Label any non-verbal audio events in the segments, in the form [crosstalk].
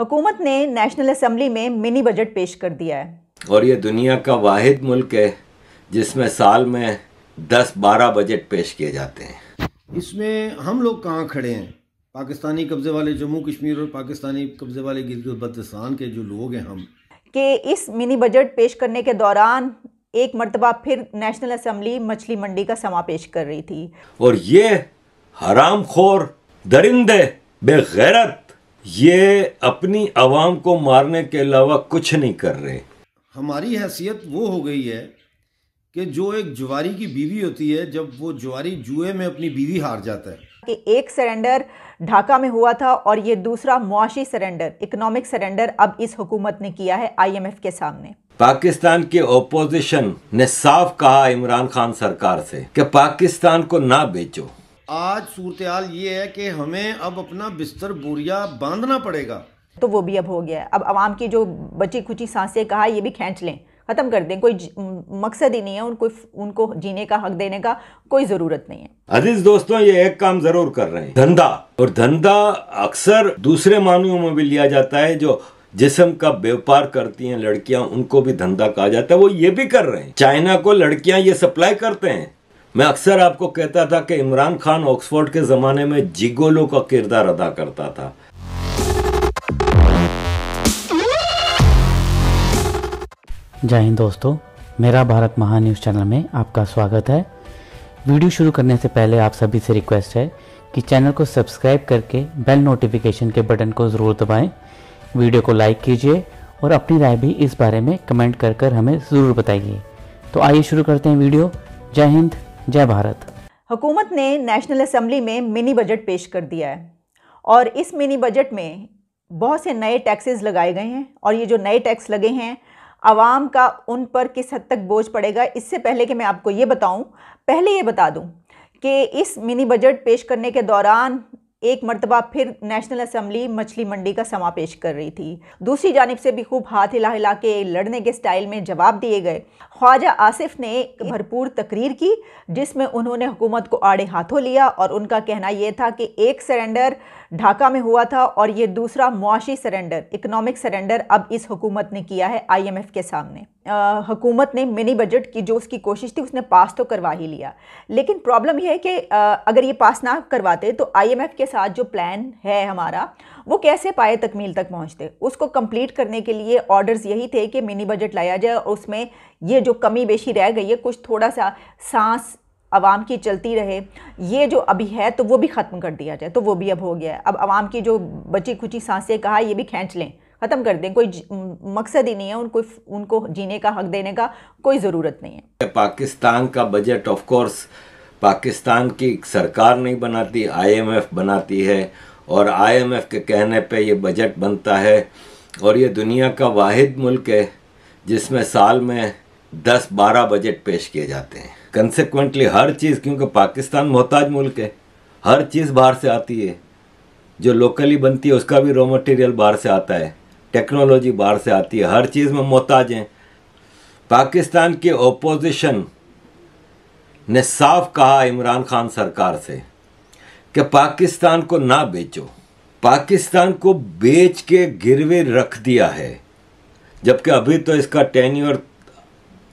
हुकूमत ने national assembly में मिनी बजट पेश कर दिया है और ये दुनिया का वाहिद मुल्क है जिसमें साल में दस बारह बजट पेश किए जाते हैं इसमें हम लोग कहाँ खड़े हैं पाकिस्तानी कब्ज़े वाले जम्मू कश्मीर और पाकिस्तानी कब्ज़े वाले बदस्तान के जो लोग हैं हम के इस मिनी बजट पेश करने के दौरान एक मरतबा फिर नेशनल असम्बली मछली मंडी का समा पेश कर रही थी और ये हराम खोर दरिंदे बेगैरत ये अपनी आवाम को मारने के अलावा कुछ नहीं कर रहे हमारी हैसियत वो हो गई है कि जो एक जुआरी की बीवी होती है जब वो जुआरी जुए में अपनी बीवी हार जाता है कि एक सरेंडर ढाका में हुआ था और ये दूसरा मुआशी सरेंडर इकोनॉमिक सरेंडर अब इस हुकूमत ने किया है आईएमएफ के सामने पाकिस्तान के ओपोजिशन ने साफ कहा इमरान खान सरकार से कि पाकिस्तान को ना बेचो आज सूरत ये है कि हमें अब अपना बिस्तर बोरिया बांधना पड़ेगा तो वो भी अब हो गया है अब आवाम की जो बची खुची सांसें कहा ये भी खींच लें ख़त्म कर दें कोई मकसद ही नहीं है उनको उनको जीने का हक देने का कोई ज़रूरत नहीं है अजीज दोस्तों ये एक काम ज़रूर कर रहे हैं धंधा और धंधा अक्सर दूसरे मामलों में भी लिया जाता है जो जिसम का व्यापार करती हैं लड़कियां उनको भी धंधा कहा जाता है वो ये भी कर रहे हैं चाइना को लड़कियां ये सप्लाई करते हैं मैं अक्सर आपको कहता था कि इमरान खान ऑक्सफोर्ड के ज़माने में जिगोलो का किरदार अदा करता था जय हिंद दोस्तों मेरा भारत महान न्यूज़ चैनल में आपका स्वागत है वीडियो शुरू करने से पहले आप सभी से रिक्वेस्ट है कि चैनल को सब्सक्राइब करके बेल नोटिफिकेशन के बटन को ज़रूर दबाएं वीडियो को लाइक कीजिए और अपनी राय भी इस बारे में कमेंट कर कर हमें ज़रूर बताइए तो आइए शुरू करते हैं वीडियो जय हिंद जय भारत हुकूमत ने नेशनल असम्बली में मिनी बजट पेश कर दिया है और इस मिनी बजट में बहुत से नए टैक्सेस लगाए गए हैं और ये जो नए टैक्स लगे हैं आवाम का उन पर किस हद तक बोझ पड़ेगा इससे पहले कि मैं आपको ये बताऊं पहले ये बता दूं कि इस मिनी बजट पेश करने के दौरान एक मरतबा फिर नेशनल असम्बली मछली मंडी का समा पेश कर रही थी दूसरी जानब से भी खूब हाथ हिला हिला के लड़ने के स्टाइल में जवाब दिए गए ख्वाजा आसिफ ने एक भरपूर तकरीर की जिसमें उन्होंने हुकूमत को आड़े हाथों लिया और उनका कहना यह था कि एक सरेंडर ढाका में हुआ था और ये दूसरा मुआशी सरेंडर इकोनॉमिक सरेंडर अब इस हुकूमत ने किया है आईएमएफ के सामने हुकूमत ने मिनी बजट की जो उसकी कोशिश थी उसने पास तो करवा ही लिया लेकिन प्रॉब्लम यह है कि आ, अगर ये पास ना करवाते तो आईएमएफ के साथ जो प्लान है हमारा वो कैसे पाए तकमील तक पहुँचते उसको कम्प्लीट करने के लिए ऑर्डर्स यही थे कि मिनी बजट लाया जाए और उसमें ये जो कमी बेशी रह गई है कुछ थोड़ा सा सांस आवाम की चलती रहे ये जो अभी है तो वो भी ख़त्म कर दिया जाए तो वो भी अब हो गया है अब आवाम की जो बची खुची सांसें कहा ये भी खींच लें ख़त्म कर दें कोई मकसद ही नहीं है उनको उनको जीने का हक देने का कोई ज़रूरत नहीं है पाकिस्तान का बजट ऑफ कोर्स पाकिस्तान की सरकार नहीं बनाती आईएमएफ बनाती है और आईएमएफ के कहने पे ये बजट बनता है और ये दुनिया का वाद मुल्क है जिसमें साल में दस बारह बजट पेश किए जाते हैं कंसिक्वेंटली हर चीज़ क्योंकि पाकिस्तान मोहताज मुल्क है हर चीज़ बाहर से आती है जो लोकली बनती है उसका भी रॉ मटेरियल बाहर से आता है टेक्नोलॉजी बाहर से आती है हर चीज़ में मोहताज हैं पाकिस्तान के ओपोजिशन ने साफ कहा इमरान खान सरकार से कि पाकिस्तान को ना बेचो पाकिस्तान को बेच के गिरवे रख दिया है जबकि अभी तो इसका टेन्यूर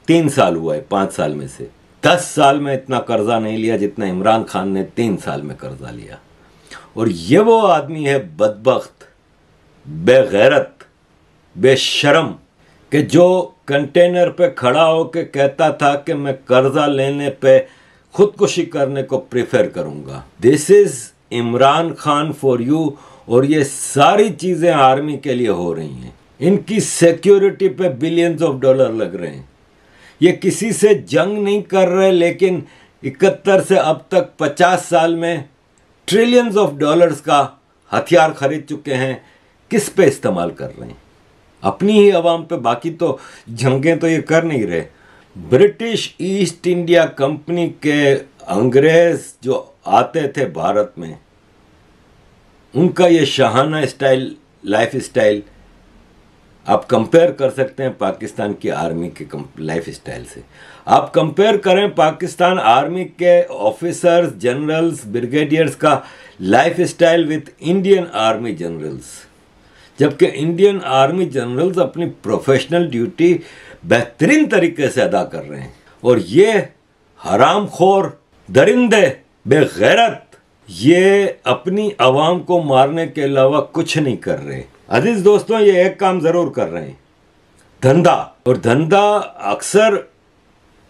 तीन साल हुआ है पांच साल में से दस साल में इतना कर्जा नहीं लिया जितना इमरान खान ने तीन साल में कर्जा लिया और ये वो आदमी है बदबख्त बेगैरत बेशरम कि जो कंटेनर पे खड़ा होकर कहता था कि मैं कर्जा लेने पे खुदकुशी करने को प्रेफर करूंगा this is Imran Khan for you और ये सारी चीज़ें आर्मी के लिए हो रही हैं इनकी सिक्योरिटी पे बिलियंस ऑफ डॉलर लग रहे हैं ये किसी से जंग नहीं कर रहे लेकिन इकहत्तर से अब तक 50 साल में ट्रिलियंस ऑफ डॉलर्स का हथियार खरीद चुके हैं किस पे इस्तेमाल कर रहे हैं अपनी ही आवाम पे बाकी तो जंगें तो ये कर नहीं रहे ब्रिटिश ईस्ट इंडिया कंपनी के अंग्रेज जो आते थे भारत में उनका ये शहाना स्टाइल लाइफ स्टाइल आप कंपेयर कर सकते हैं पाकिस्तान की आर्मी के लाइफ स्टाइल से आप कंपेयर करें पाकिस्तान आर्मी के ऑफिसर्स जनरल्स ब्रिगेडियर्स का lifestyle with Indian army generals जबकि इंडियन आर्मी जनरल्स अपनी प्रोफेशनल ड्यूटी बेहतरीन तरीके से अदा कर रहे हैं और ये हराम खोर दरिंदे बेगैरत ये अपनी आवाम को मारने के अलावा कुछ नहीं कर रहे अजीज दोस्तों ये एक काम ज़रूर कर रहे हैं धंधा और धंधा अक्सर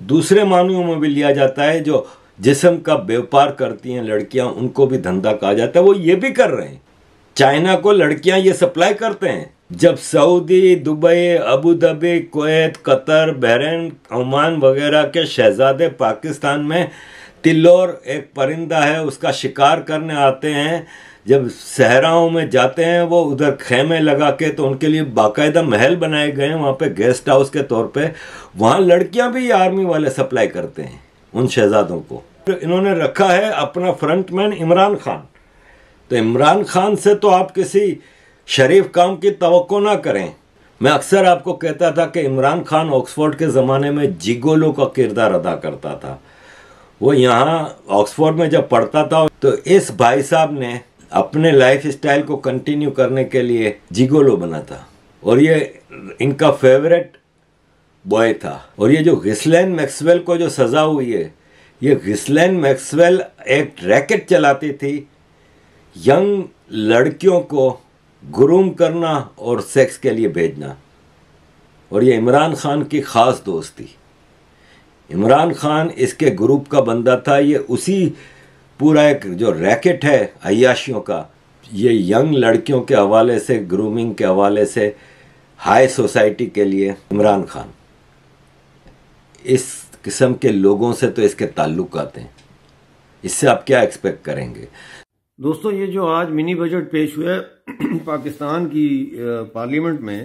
दूसरे मानवियों में भी लिया जाता है जो जिसम का व्यापार करती हैं लड़कियां उनको भी धंधा कहा जाता है वो ये भी कर रहे हैं चाइना को लड़कियां ये सप्लाई करते हैं जब सऊदी दुबई अबू धाबी कोत कतर बहरेन ओमान वगैरह के शहजादे पाकिस्तान में तिल्लोर एक परिंदा है उसका शिकार करने आते हैं जब सहराओं में जाते हैं वो उधर खेमे लगा के तो उनके लिए बाकायदा महल बनाए गए हैं वहाँ पे गेस्ट हाउस के तौर पे वहाँ लड़कियाँ भी आर्मी वाले सप्लाई करते हैं उन शहजादों को तो इन्होंने रखा है अपना फ्रंट मैन इमरान खान तो इमरान खान से तो आप किसी शरीफ काम की तो ना करें मैं अक्सर आपको कहता था कि इमरान खान ऑक्सफोर्ड के ज़माने में जिगोलो का किरदार अदा करता था वो यहाँ ऑक्सफोर्ड में जब पढ़ता था तो इस भाई साहब ने अपने लाइफ स्टाइल को कंटिन्यू करने के लिए जिगोलो बना था और ये इनका फेवरेट बॉय था और ये जो घिसलैन मैक्सवेल को जो सज़ा हुई है ये घिसलैन मैक्सवेल एक रैकेट चलाती थी यंग लड़कियों को ग्रूम करना और सेक्स के लिए भेजना और ये इमरान खान की ख़ास दोस्त थी इमरान खान इसके ग्रुप का बंदा था ये उसी पूरा एक जो रैकेट है अयाशियों का ये यंग लड़कियों के हवाले से ग्रूमिंग के हवाले से हाई सोसाइटी के लिए इमरान खान इस किस्म के लोगों से तो इसके ताल्लुक आते हैं इससे आप क्या एक्सपेक्ट करेंगे दोस्तों ये जो आज मिनी बजट पेश हुआ है [clears throat] पाकिस्तान की पार्लियामेंट में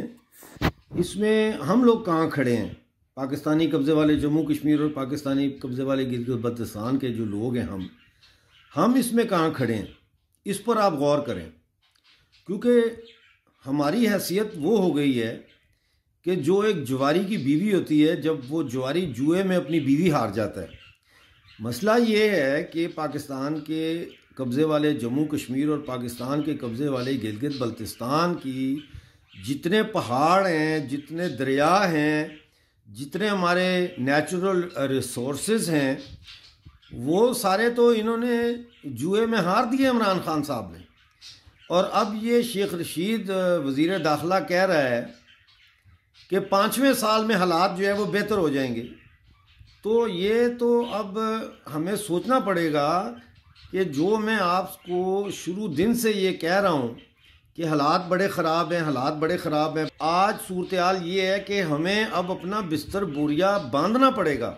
इसमें हम लोग कहाँ खड़े हैं पाकिस्तानी कब्ज़े वाले जम्मू कश्मीर और पाकिस्तानी कब्ज़े वाले गिलगित बल्तिस्तान के जो लोग हैं हम हम इसमें कहाँ खड़े हैं इस पर आप गौर करें क्योंकि हमारी हैसियत वो हो गई है कि जो एक जुवारी की बीवी होती है जब वो जुवारी जुए में अपनी बीवी हार जाता है मसला ये है कि पाकिस्तान के कब्ज़े वाले जम्मू कश्मीर और पाकिस्तान के कब्ज़े वाले गिलगित बल्तिस्तान की जितने पहाड़ हैं जितने दरिया हैं जितने हमारे नेचुरल रिसोर्स हैं वो सारे तो इन्होंने जुए में हार दिए इमरान खान साहब ने और अब ये शेख रशीद वज़ी दाखिला कह रहा है कि पाँचवें साल में हालात जो है वो बेहतर हो जाएंगे तो ये तो अब हमें सोचना पड़ेगा कि जो मैं आपको शुरू दिन से ये कह रहा हूँ कि हालात बड़े ख़राब हैं हालात बड़े ख़राब हैं आज सूरत ये है कि हमें अब अपना बिस्तर बोरिया बांधना पड़ेगा